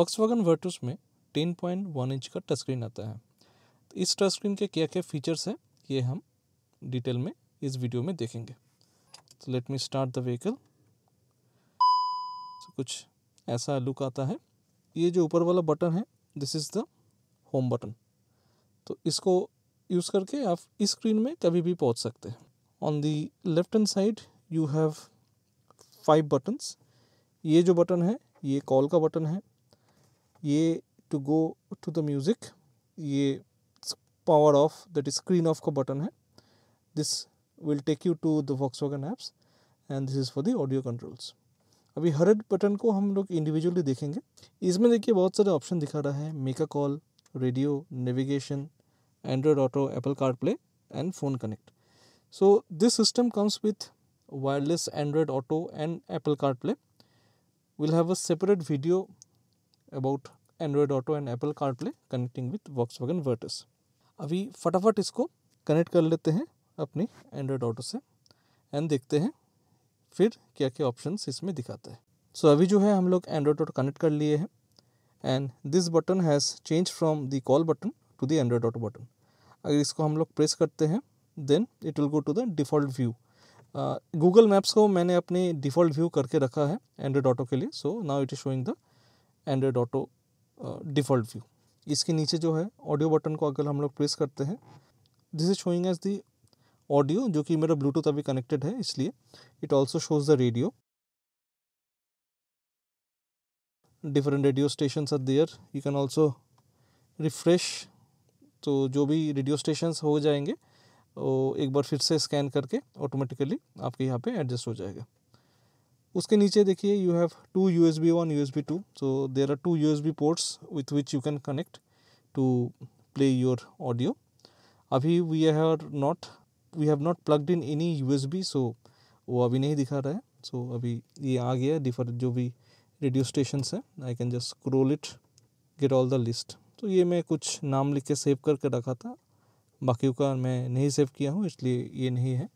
वक्सवागन Virtus में ten point one inch का touch screen आता है तो इस टच स्क्रीन के क्या क्या फीचर्स हैं ये हम डिटेल में इस वीडियो में देखेंगे तो let me start the vehicle कुछ ऐसा लुक आता है ये जो ऊपर वाला बटन है this is the home button तो इसको यूज़ करके आप इस स्क्रीन में कभी भी पहुंच सकते हैं on the left hand side you have five buttons ये जो बटन है ये कॉल का बटन है ये to go to the music ये power off that is screen off का बटन है this will take you to the Volkswagen apps and this is for the audio controls अभी हर एक बटन को हम लोग इंडिविजुअली देखेंगे इसमें देखिए बहुत सारे ऑप्शन दिखा रहा है make a call radio navigation Android Auto Apple CarPlay and phone connect so this system comes with wireless Android Auto and Apple CarPlay will have a separate video about Android Auto and Apple CarPlay connecting with Volkswagen Virtus अभी फटाफट इसको connect कर लेते हैं अपने Android auto से and देखते हैं फिर क्या क्या ऑप्शन इसमें दिखाता है सो so, अभी जो है हम लोग एंड्रॉयड ऑटो कनेक्ट कर लिए हैं and this button has change from the call button to the Android Auto button अगर इसको हम लोग प्रेस करते हैं then it will go to the default view Google Maps को मैंने अपने डिफ़ॉल्ट व्यू करके रखा है एंड्रॉयड ऑटो के लिए so now it is showing the Android Auto default view इसके नीचे जो है ऑडियो बटन को अगर हम लोग प्रेस करते हैं this is showing as the audio जो कि मेरा ब्लूटूथ अभी कनेक्टेड है इसलिए it also shows the radio different radio station are there you can also refresh तो जो भी रेडियो स्टेशन हो जाएंगे वो एक बार फिर से स्कैन करके ऑटोमेटिकली आपके यहाँ पे एडजस्ट हो जाएगा उसके नीचे देखिए you have two U S B one U S B two so there are two U S B ports with which you can connect to play your audio अभी we have not we have not plugged in any U S B so वो अभी नहीं दिखा रहा है सो so, अभी ये आ गया डिफर जो भी रेडियो स्टेशन है I can just scroll it get all the list तो ये मैं कुछ नाम लिख के सेव करके रखा था बाकी का मैं नहीं सेव किया हूँ इसलिए ये नहीं है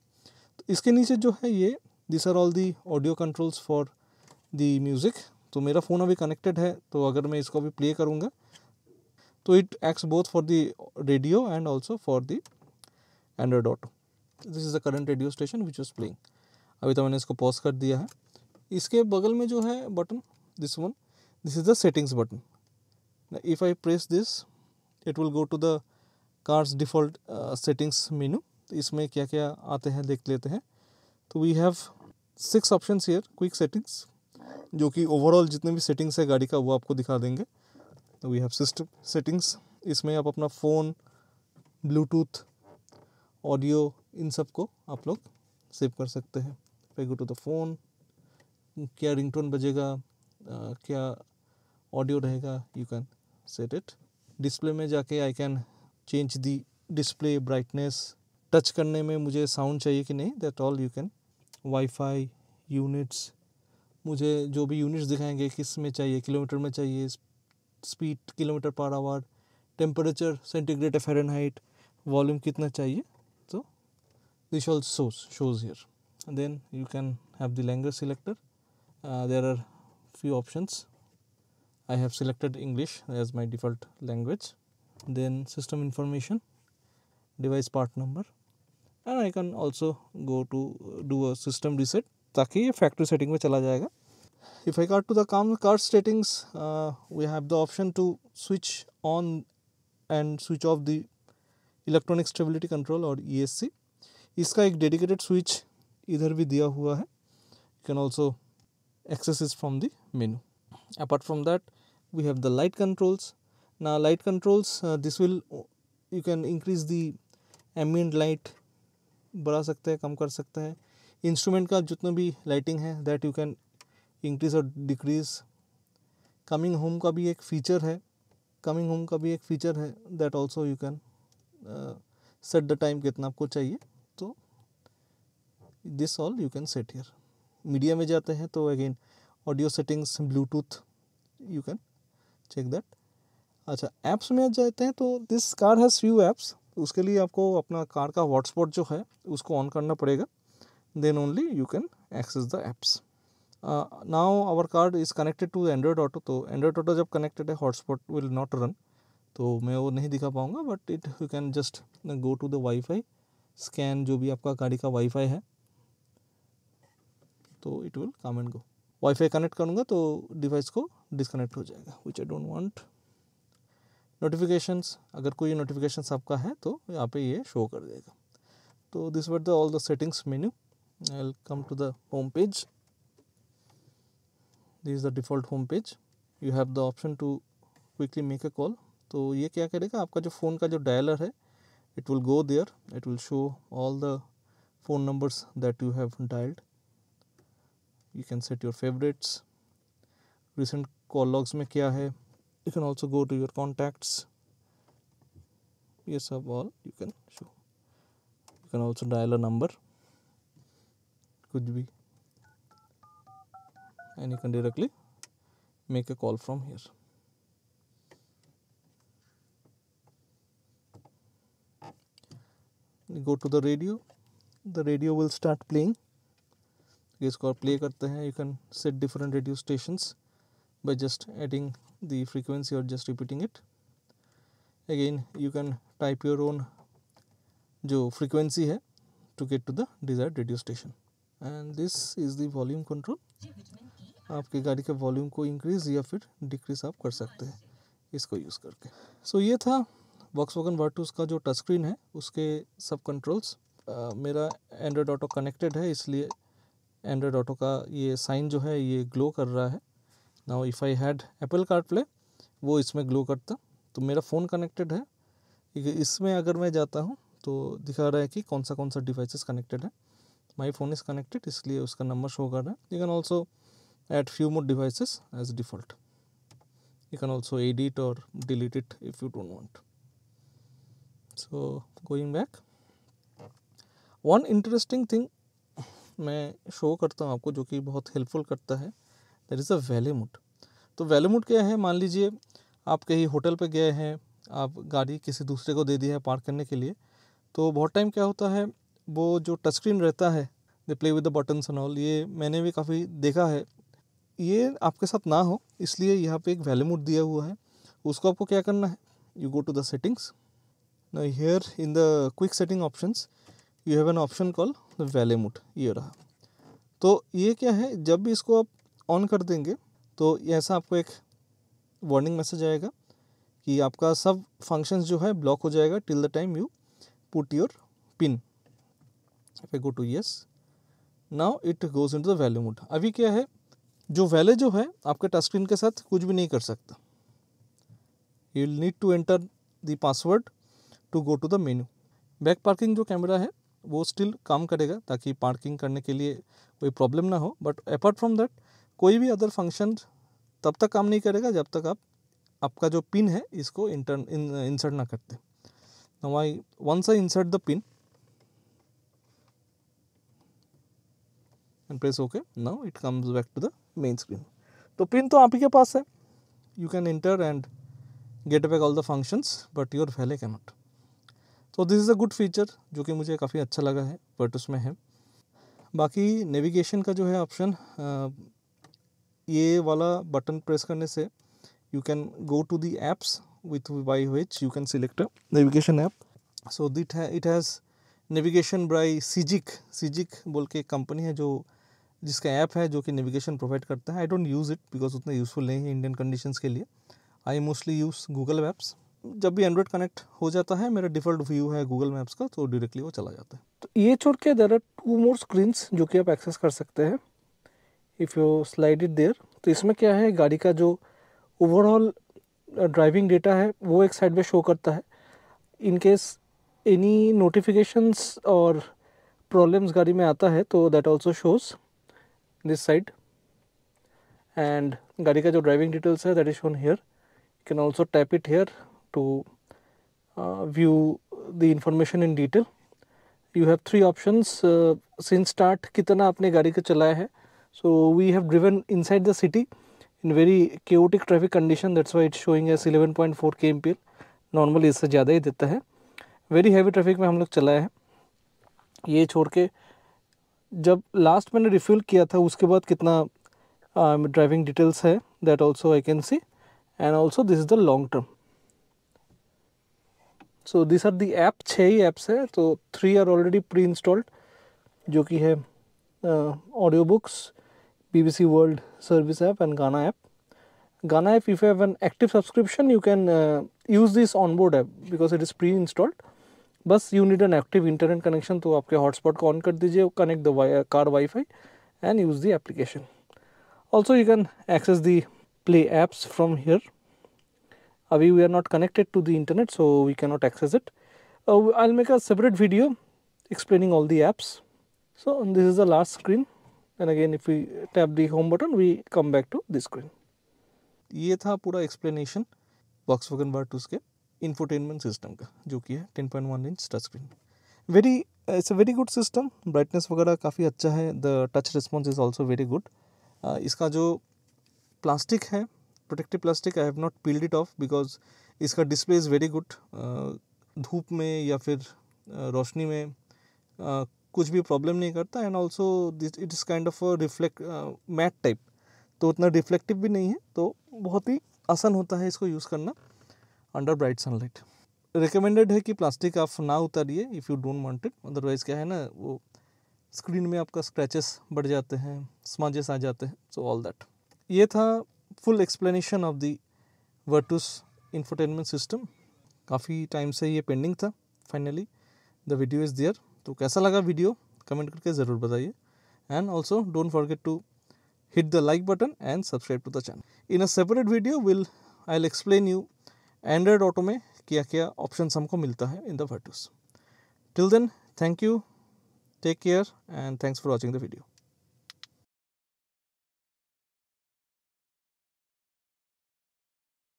तो इसके नीचे जो है ये this are all the audio controls for the music तो मेरा फ़ोन अभी कनेक्टेड है तो अगर मैं इसको अभी प्ले करूँगा तो it acts both for the radio and also for the Android Auto this is the current radio station which is playing अभी तो मैंने इसको पॉज कर दिया है इसके बगल में जो है button this one this is the settings button if I press this it will go to the cars default settings menu इसमें क्या क्या आते हैं देख लेते हैं तो we have six option here quick settings जो कि ओवरऑल जितने भी सेटिंग्स है गाड़ी का वो आपको दिखा देंगे तो वी हैव सिस्टम सेटिंग्स इसमें आप अपना फ़ोन ब्लूटूथ ऑडियो इन सब को आप लोग सेव कर सकते हैं पे गो टू द फ़ोन क्या रिंगटोन बजेगा क्या ऑडियो रहेगा you can set it display में जाके I can change the display brightness touch करने में मुझे साउंड चाहिए कि नहीं that all you can wifi units मुझे जो भी यूनिट्स दिखाएंगे किस में चाहिए किलोमीटर में चाहिए speed kilometre per hour temperature centigrade height volume कितना चाहिए तो this all shows shows here then you can have the language selector there are few options I have selected English as my default language then system information device part number and I can also go to uh, do a system reset taki factory setting mein chala jayega. If I go to the car settings, uh, we have the option to switch on and switch off the electronic stability control or ESC. Iska ek dedicated switch either bhi diya hua hai. You can also access it from the menu. Apart from that, we have the light controls. Now light controls, uh, this will, you can increase the ambient light बढ़ा सकते हैं कम कर सकते हैं instrument का जितना भी lighting है दैट यू कैन इंक्रीज और डिक्रीज कमिंग होम का भी एक फीचर है कमिंग होम का भी एक फीचर है that also you can set the time कितना आपको चाहिए तो this all you can set here media में जाते हैं तो again audio settings Bluetooth you can check that अच्छा ऐप्स में जाते हैं तो this car has few apps उसके लिए आपको अपना कार का हॉटस्पॉट जो है उसको ऑन करना पड़ेगा then only you can access the apps now our car is connected to Android Auto तो एंड्रॉयड ऑटो जब कनेक्टेड है हॉटस्पॉट विल नॉट रन तो मैं वो नहीं दिखा पाऊँगा but it you can just go to the wifi scan जो भी आपका गाड़ी का वाईफाई है तो it will come and go wifi connect करूँगा तो डिवाइस को डिसकनेक्ट हो जाएगा which I don't want notifications अगर कोई नोटिफिकेशन आपका है तो यहाँ पे ये शो कर देगा तो this were the all the settings menu welcome come to the home page this is the default home page you have the option to quickly make a call तो ये क्या करेगा आपका जो फ़ोन का जो डायलर है it will go there it will show all the phone numbers that you have dialled you can set your favourites recent call logs में क्या है you can also go to your contacts yes of all you can show you can also dial a number could be and you can directly make a call from here you go to the radio the radio will start playing इसको play करते You can set different radio stations by just adding the frequency or just repeating it again you can type your own jo frequency hai to get to the desired radio station and this is the volume control आपकी गाड़ी के volume को increase या फिर decrease आप कर सकते हैं इसको यूज़ करके सो so, ये था वॉक्स वॉगन वाटूस का जो टच स्क्रीन है उसके सब कंट्रोल्स मेरा एंड्रॉयड ऑटो कनेक्टेड है इसलिए एंड्रॉयड ऑटो का ये साइन जो है ये ग्लो कर रहा है now if I had Apple CarPlay वो इसमें ग्लो करता तो मेरा फ़ोन कनेक्टेड है इसमें अगर मैं जाता हूँ तो दिखा रहा है कि कौन सा कौन सा डिवाइसेस कनेक्टेड है माय फोन इज़ कनेक्टेड इसलिए उसका नंबर शो कर रहा है you can also add few more devices as default you can also edit और delete it if you don't want so going back one interesting thing मैं show करता हूँ आपको जो कि बहुत हेल्पफुल करता है दैट इज़ अ मूड तो वेलेमुट क्या है मान लीजिए आप कहीं होटल पर गए हैं आप गाड़ी किसी दूसरे को दे दी है पार्क करने के लिए तो बहुत टाइम क्या होता है वो जो टच स्क्रीन रहता है the play with the button and all ये मैंने भी काफ़ी देखा है ये आपके साथ ना हो इसलिए यहाँ पे एक वैल्यूमोड दिया हुआ है उसको आपको क्या करना है you go to the settings here in the quick setting option you have an option call the valet mode ये रहा तो ये क्या है जब भी इसको आप ऑन कर देंगे तो ऐसा आपको एक वार्निंग मैसेज आएगा कि आपका सब फंक्शंस जो है ब्लॉक हो जाएगा till the time you put your pin I go to yes now it goes in to the valet mode अभी क्या है जो वैल्यू जो है आपके टच स्क्रीन के साथ कुछ भी नहीं कर सकता you need to enter the password to go to the menu back parking जो कैमरा है वो स्टिल काम करेगा ताकि पार्किंग करने के लिए कोई प्रॉब्लम ना हो बट अपार्ट फ्रॉम दैट कोई भी अदर फंक्शन तब तक काम नहीं करेगा जब तक आप आपका जो पिन है इसको इंटर इंसर्ट ना करते why once I insert the pin and press okay now it comes back to the main screen तो पिन तो आप ही के पास है you can enter and get back all the functions but your फैले कैन नॉट तो this is a good feature जो कि मुझे काफ़ी अच्छा लगा है बट उसमें है बाकी नेविगेशन का जो है ऑप्शन ये वाला बटन प्रेस करने से you can go to the apps with by which you can select navigation app so that it has navigation by Sygic Sygic बोल के कंपनी है जो जिसका ऐप है जो कि नेविगेशन प्रोवाइड करता है I don't use it because उतना यूज़फुल नहीं है इंडियन कंडीशन के लिए I mostly use Google Maps जब भी एंड्रॉयड कनेक्ट हो जाता है मेरा डिफ़ॉल्ट व्यू है गूगल मैप्स का तो डायरेक्टली वो चला जाता है तो ये छोड़ के there are two more screens जो कि आप एक्सेस कर सकते हैं if you slide it there तो इसमें क्या है गाड़ी का जो ओवरऑल ड्राइविंग डेटा है वो एक साइड में शो करता है इन केस एनी नोटिफिकेशंस और प्रॉब्लम्स गाड़ी में आता है तो that also shows this side and गाड़ी का जो ड्राइविंग डिटेल्स है that is shown here you can also tap it here to view the information in detail you have three options since start कितना आपने गाड़ी को चलाया है So we have driven inside the city in very chaotic traffic condition that's why it's showing as 11.4 के ampere normally इससे ज़्यादा ही देता है वेरी हैवी ट्रैफिक में हम लोग चलाए हैं ये छोड़ के जब लास्ट मैंने रिफ्यूल किया था उसके बाद कितना ड्राइविंग um, डिटेल्स है that also I can see and also this is the long term so this are the app छः ही ऐप्स है तो three are already preinstalled जो कि है audio uh, books BBC World Service app and Ghana app. Ghana app, if you have an active subscription, you can uh, use this onboard app because it is pre-installed. बस you need an active internet connection तो आपके hotspot को on कर दीजिए connect the car wifi and use the application also you can access the play apps from here अभी we are not connected to the internet so we can not access it I make a separate video explaining all the apps so this is the last screen then again if we tap the home button we come back to this screen ये था पूरा explanation Volkswagen Virtus के infotainment system का जो कि है 10.1 point inch touch screen very it's a very good system brightness वगैरह काफ़ी अच्छा है the touch response is also very good इसका जो प्लास्टिक है protective plastic I have not peeled it off because इसका डिस्प्ले इज़ वेरी गुड धूप में या फिर uh, रोशनी में uh, कुछ भी प्रॉब्लम नहीं करता and also it is kind of reflect matte type तो उतना रिफ्लेक्टिव भी नहीं है तो बहुत ही आसान होता है इसको यूज़ करना अंडर ब्राइट सनलाइट रिकमेंडेड है कि प्लास्टिक आप ना उतारिए if you don't want it otherwise क्या है ना वो स्क्रीन में आपका स्क्रैचेस बढ़ जाते हैं स्माजेस आ जाते हैं सो ऑल दैट ये था full explanation of the Virtus infotainment system काफ़ी टाइम से ये पेंडिंग था finally the video is there तो कैसा लगा वीडियो कमेंट करके ज़रूर बताइए and also don't forget to hit the like button and subscribe to the channel in a separate video will I'll explain you Android Auto में क्या क्या option हमको मिलता है in the Virtus till then thank you take care and thanks for watching the video